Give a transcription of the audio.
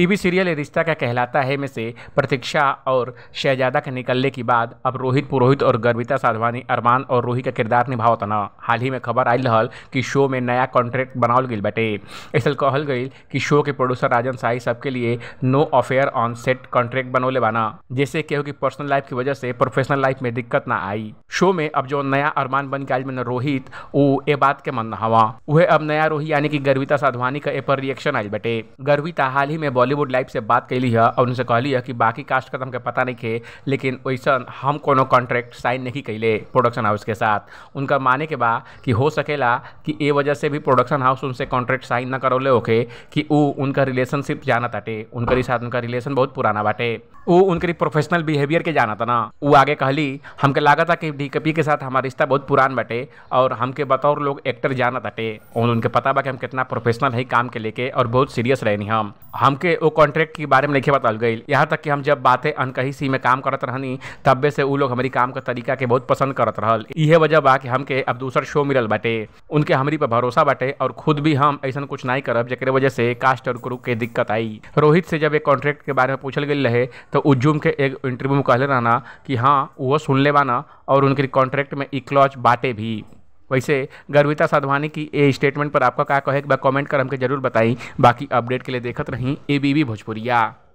TV serial रिश्ता क्या कहलाता है में से प्रतीक्षा और शहजादा के निकलने की बाद अब रोहित पुरोहित और गर्विता साधवानी अरमान और रोहित का किरदार निभावत न हाल ही में खबर आई रहा कि शो में नया कॉन्ट्रैक्ट बनावल गई बटे ऐसा कहल गई कि शो के प्रोड्यूसर राजन साई सबके लिए no affair on set contract बनौले बना जैसे केहू की पर्सनल लाइफ की वजह से प्रोफेशनल लाइफ में दिक्कत ना आई शो में अब जो नया अरमान बन के आज मैंने रोहित वो ए बात के मन हवा वह अब नया रोही यानी कि गर्विता साधवानी का ए पर रिएक्शन आज बटे गर्विता हाल ही में बोले बॉलीवुड लाइफ से बात कैली है और उनसे कहली है कि बाकी कास्ट का तो हमको पता नहीं है लेकिन वैसा हम कोनो कॉन्ट्रैक्ट साइन नहीं कैले प्रोडक्शन हाउस के साथ उनका माने के बा कि हो सकेला कि ए वजह से भी प्रोडक्शन हाउस उनसे कॉन्ट्रैक्ट साइन न करौले होके कि उ उनका रिलेशनशिप जाना ताटे उनकर साथ उनका रिलेशन बहुत पुराना बाटे वो उनके प्रोफेशनल बिहेवियर के जाना था ना वो आगे कहली हमके लागत था कि डी कपी के साथ हमारा रिश्ता बहुत पुरान बटे और हमके बतौर लोग एक्टर जाना था और उनके पता बा कि हम कितना प्रोफेशनल है काम के लेके और बहुत सीरियस रहनी हम हमके वो कॉन्ट्रैक्ट के बारे में नहीं बताल गई यहाँ तक कि हम जब बातें अनकही सी में काम करत रहनी तब से वो लोग हमारी काम का तरीका के बहुत पसंद करत रहल यह वजह बा कि हमके अब दूसर शो मिलल बटे उनके हमारी पर भरोसा बटे और खुद भी हम ऐसा कुछ नहीं करब जकरे वजह से कास्ट और क्रू के दिक्कत आई रोहित से जब एक कॉन्ट्रैक्ट के बारे में पूछल गई रहे तो उज्जूम के एक इंटरव्यू में कहले रहना कि हाँ वो सुन ले बाना और उनके कॉन्ट्रैक्ट में इक्लॉज बाटे भी वैसे गर्विता साधवानी की ए स्टेटमेंट पर आपका क्या कहे एक बार कमेंट कर हमके जरूर बताई बाकी अपडेट के लिए देखत रहीं ए बी भोजपुरिया